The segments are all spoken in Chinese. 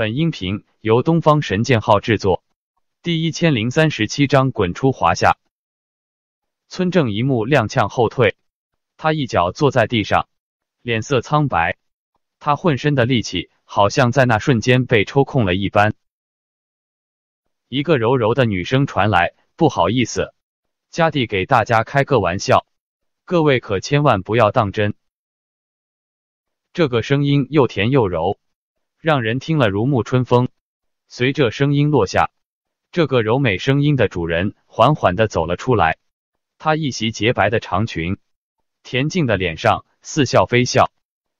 本音频由东方神剑号制作，第一千零三十七章滚出华夏。村正一木踉跄后退，他一脚坐在地上，脸色苍白，他浑身的力气好像在那瞬间被抽空了一般。一个柔柔的女声传来：“不好意思，家弟给大家开个玩笑，各位可千万不要当真。”这个声音又甜又柔。让人听了如沐春风。随着声音落下，这个柔美声音的主人缓缓的走了出来。她一袭洁白的长裙，恬静的脸上似笑非笑，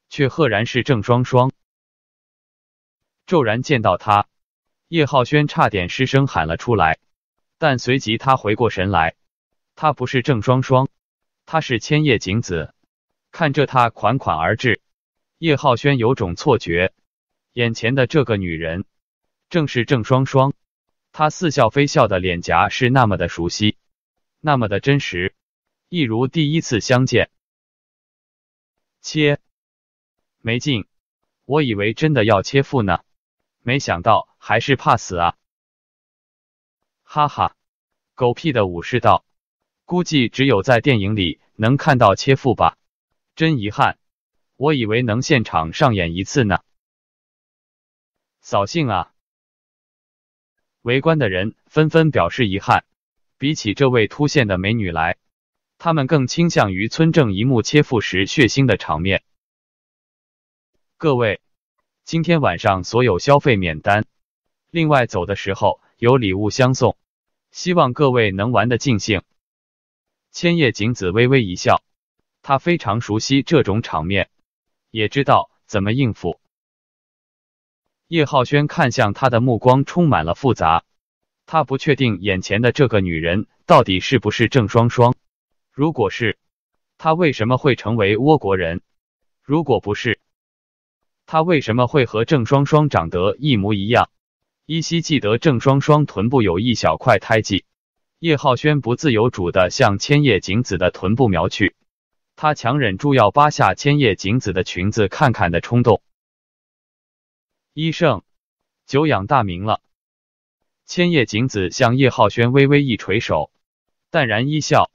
却赫然是郑双双。骤然见到她，叶浩轩差点失声喊了出来。但随即他回过神来，她不是郑双双，她是千叶景子。看着她款款而至，叶浩轩有种错觉。眼前的这个女人，正是郑双双。她似笑非笑的脸颊是那么的熟悉，那么的真实，一如第一次相见。切，没劲，我以为真的要切腹呢，没想到还是怕死啊！哈哈，狗屁的武士道，估计只有在电影里能看到切腹吧？真遗憾，我以为能现场上演一次呢。扫兴啊！围观的人纷纷表示遗憾。比起这位突现的美女来，他们更倾向于村正一幕切腹时血腥的场面。各位，今天晚上所有消费免单，另外走的时候有礼物相送，希望各位能玩的尽兴。千叶景子微微一笑，她非常熟悉这种场面，也知道怎么应付。叶浩轩看向她的目光充满了复杂，他不确定眼前的这个女人到底是不是郑双双。如果是，她为什么会成为倭国人？如果不是，她为什么会和郑双双长得一模一样？依稀记得郑双双臀部有一小块胎记，叶浩轩不自由主的向千叶景子的臀部瞄去，他强忍住要扒下千叶景子的裙子看看的冲动。医圣，久仰大名了。千叶景子向叶浩轩微微一垂手，淡然一笑。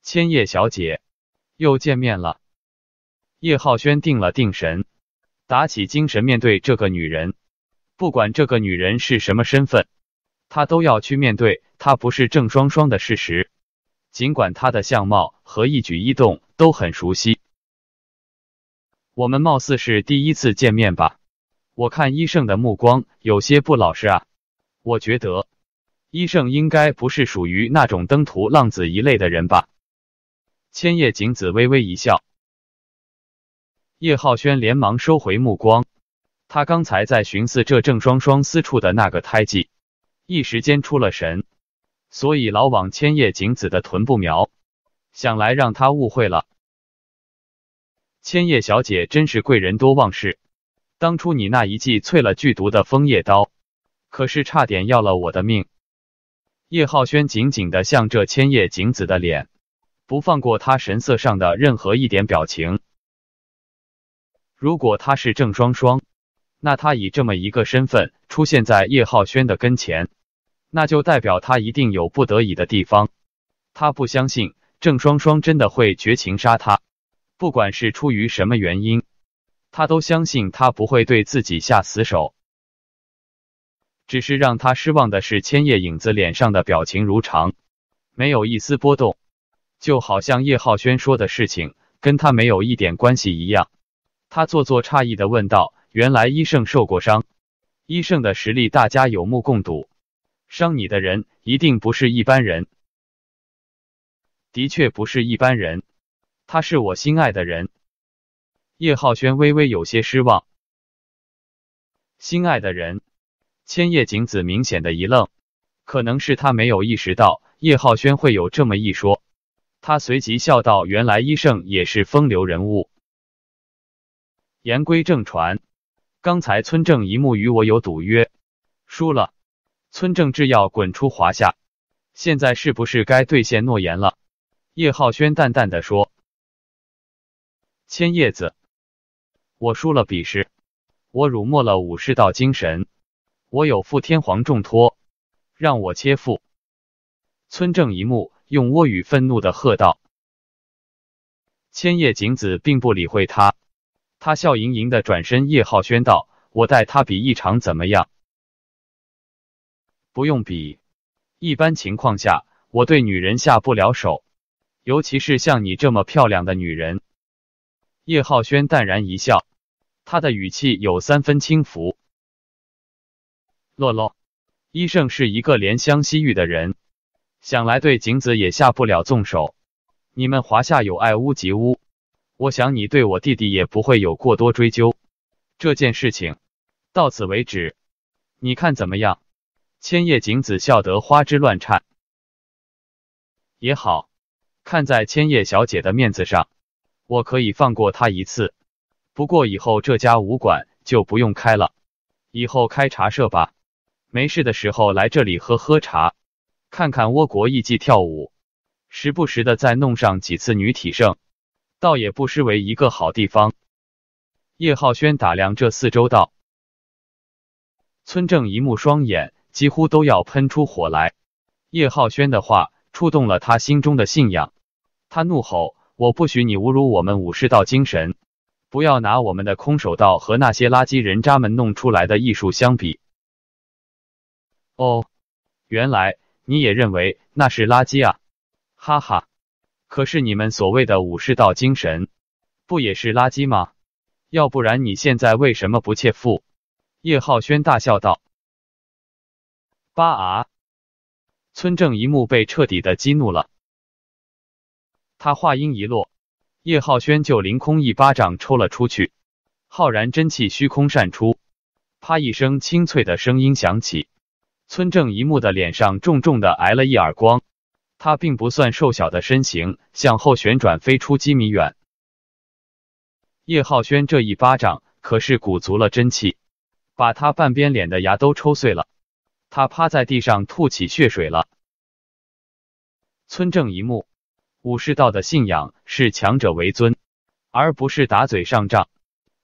千叶小姐，又见面了。叶浩轩定了定神，打起精神面对这个女人，不管这个女人是什么身份，他都要去面对她不是郑双双的事实。尽管她的相貌和一举一动都很熟悉。我们貌似是第一次见面吧？我看医圣的目光有些不老实啊。我觉得医圣应该不是属于那种登徒浪子一类的人吧？千叶景子微微一笑，叶浩轩连忙收回目光。他刚才在寻思这郑双双私处的那个胎记，一时间出了神，所以老往千叶景子的臀部瞄，想来让他误会了。千叶小姐真是贵人多忘事，当初你那一记淬了剧毒的枫叶刀，可是差点要了我的命。叶浩轩紧紧的向这千叶景子的脸，不放过他神色上的任何一点表情。如果他是郑双双，那他以这么一个身份出现在叶浩轩的跟前，那就代表他一定有不得已的地方。他不相信郑双双真的会绝情杀他。不管是出于什么原因，他都相信他不会对自己下死手。只是让他失望的是，千叶影子脸上的表情如常，没有一丝波动，就好像叶浩轩说的事情跟他没有一点关系一样。他做作诧异的问道：“原来医圣受过伤，医圣的实力大家有目共睹，伤你的人一定不是一般人。的确不是一般人。”他是我心爱的人，叶浩轩微微有些失望。心爱的人，千叶景子明显的一愣，可能是他没有意识到叶浩轩会有这么一说。他随即笑道：“原来医圣也是风流人物。”言归正传，刚才村正一木与我有赌约，输了，村正制药滚出华夏。现在是不是该兑现诺言了？叶浩轩淡淡的说。千叶子，我输了比试，我辱没了武士道精神，我有负天皇重托，让我切腹！村正一木用倭语愤怒的喝道：“千叶景子并不理会他，他笑盈盈的转身。”叶浩轩道：“我带他比一场怎么样？不用比，一般情况下，我对女人下不了手，尤其是像你这么漂亮的女人。”叶浩轩淡然一笑，他的语气有三分轻浮。洛洛，医圣是一个怜香惜玉的人，想来对景子也下不了重手。你们华夏有爱屋及乌，我想你对我弟弟也不会有过多追究。这件事情到此为止，你看怎么样？千叶景子笑得花枝乱颤。也好看在千叶小姐的面子上。我可以放过他一次，不过以后这家武馆就不用开了，以后开茶社吧。没事的时候来这里喝喝茶，看看倭国艺伎跳舞，时不时的再弄上几次女体盛，倒也不失为一个好地方。叶浩轩打量这四周，道：“村正一目双眼几乎都要喷出火来。”叶浩轩的话触动了他心中的信仰，他怒吼。我不许你侮辱我们武士道精神！不要拿我们的空手道和那些垃圾人渣们弄出来的艺术相比。哦，原来你也认为那是垃圾啊！哈哈，可是你们所谓的武士道精神，不也是垃圾吗？要不然你现在为什么不切腹？叶浩轩大笑道。八啊！村正一幕被彻底的激怒了。他话音一落，叶浩轩就凌空一巴掌抽了出去，浩然真气虚空散出，啪一声清脆的声音响起，村正一木的脸上重重的挨了一耳光，他并不算瘦小的身形向后旋转飞出几米远。叶浩轩这一巴掌可是鼓足了真气，把他半边脸的牙都抽碎了，他趴在地上吐起血水了。村正一木。武士道的信仰是强者为尊，而不是打嘴上仗。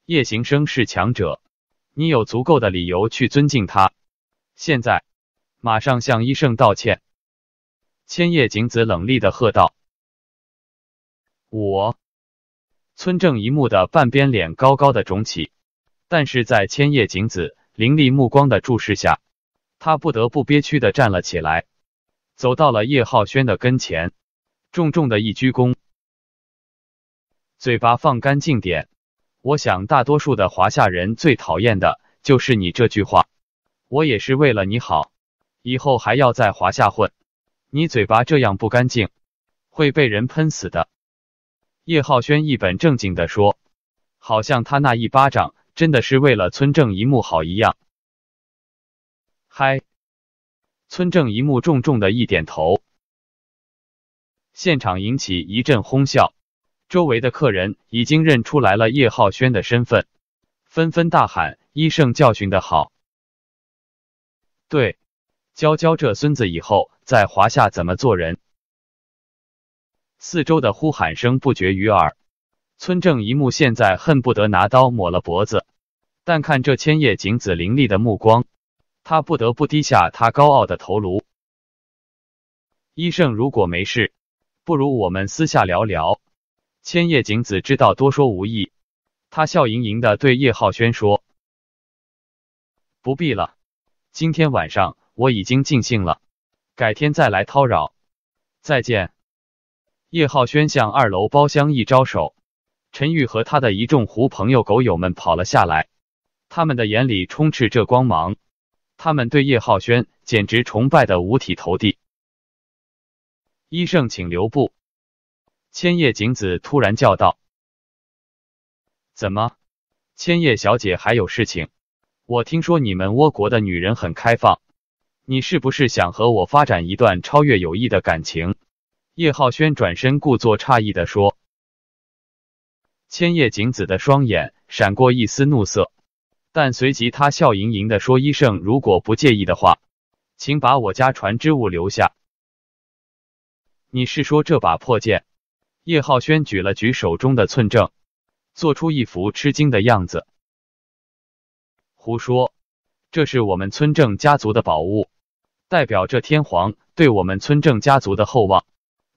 叶行生是强者，你有足够的理由去尊敬他。现在，马上向医生道歉！”千叶景子冷厉的喝道。“我……”村正一木的半边脸高高的肿起，但是在千叶景子凌厉目光的注视下，他不得不憋屈的站了起来，走到了叶浩轩的跟前。重重的一鞠躬，嘴巴放干净点。我想大多数的华夏人最讨厌的就是你这句话。我也是为了你好，以后还要在华夏混，你嘴巴这样不干净，会被人喷死的。叶浩轩一本正经的说，好像他那一巴掌真的是为了村正一木好一样。嗨，村正一木重重的一点头。现场引起一阵哄笑，周围的客人已经认出来了叶浩轩的身份，纷纷大喊：“医圣教训的好！”对，教教这孙子以后在华夏怎么做人。四周的呼喊声不绝于耳，村正一木现在恨不得拿刀抹了脖子，但看这千叶景子凌厉的目光，他不得不低下他高傲的头颅。医圣如果没事。不如我们私下聊聊。千叶景子知道多说无益，他笑盈盈的对叶浩轩说：“不必了，今天晚上我已经尽兴了，改天再来叨扰。再见。”叶浩轩向二楼包厢一招手，陈玉和他的一众狐朋友狗友们跑了下来，他们的眼里充斥着光芒，他们对叶浩轩简直崇拜的五体投地。医圣，请留步！千叶景子突然叫道：“怎么，千叶小姐还有事情？我听说你们倭国的女人很开放，你是不是想和我发展一段超越友谊的感情？”叶浩轩转身，故作诧异的说。千叶景子的双眼闪过一丝怒色，但随即他笑盈盈的说：“医圣，如果不介意的话，请把我家船只物留下。”你是说这把破剑？叶浩轩举了举手中的寸正，做出一副吃惊的样子。胡说！这是我们村正家族的宝物，代表着天皇对我们村正家族的厚望，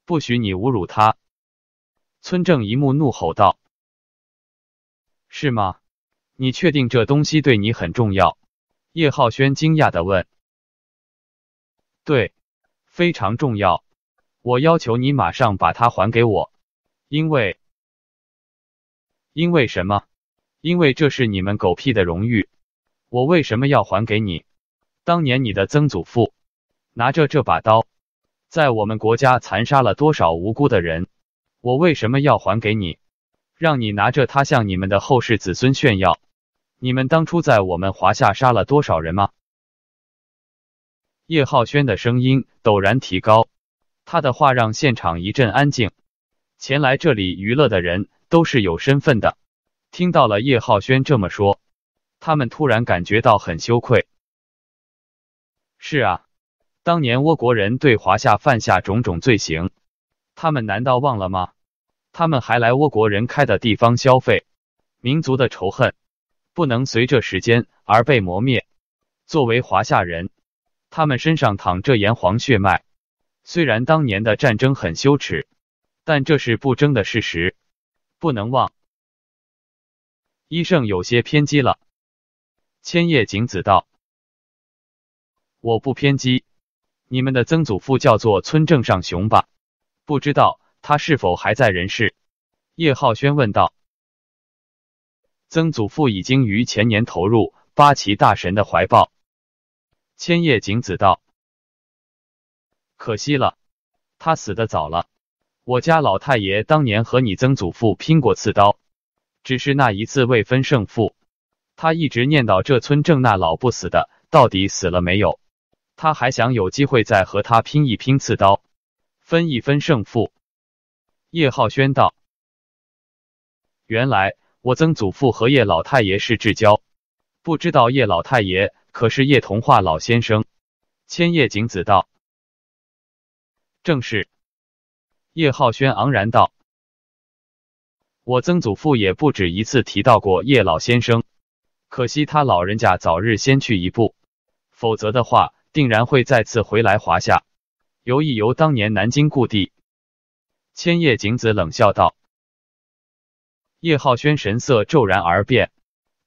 不许你侮辱他！村正一木怒吼道：“是吗？你确定这东西对你很重要？”叶浩轩惊讶的问：“对，非常重要。”我要求你马上把它还给我，因为，因为什么？因为这是你们狗屁的荣誉，我为什么要还给你？当年你的曾祖父拿着这把刀，在我们国家残杀了多少无辜的人？我为什么要还给你？让你拿着它向你们的后世子孙炫耀？你们当初在我们华夏杀了多少人吗？叶浩轩的声音陡然提高。他的话让现场一阵安静。前来这里娱乐的人都是有身份的，听到了叶浩轩这么说，他们突然感觉到很羞愧。是啊，当年倭国人对华夏犯下种种罪行，他们难道忘了吗？他们还来倭国人开的地方消费，民族的仇恨不能随着时间而被磨灭。作为华夏人，他们身上淌着炎黄血脉。虽然当年的战争很羞耻，但这是不争的事实，不能忘。医圣有些偏激了，千叶景子道：“我不偏激。你们的曾祖父叫做村正上雄吧？不知道他是否还在人世？”叶浩轩问道：“曾祖父已经于前年投入八旗大神的怀抱。”千叶景子道。可惜了，他死的早了。我家老太爷当年和你曾祖父拼过刺刀，只是那一次未分胜负。他一直念叨这村正那老不死的到底死了没有，他还想有机会再和他拼一拼刺刀，分一分胜负。叶浩轩道：“原来我曾祖父和叶老太爷是至交，不知道叶老太爷可是叶童话老先生。”千叶景子道。正是，叶浩轩昂然道：“我曾祖父也不止一次提到过叶老先生，可惜他老人家早日先去一步，否则的话，定然会再次回来华夏，游一游当年南京故地。”千叶景子冷笑道。叶浩轩神色骤然而变，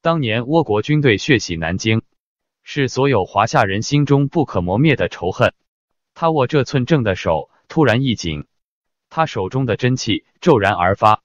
当年倭国军队血洗南京，是所有华夏人心中不可磨灭的仇恨。他握着寸正的手突然一紧，他手中的真气骤然而发。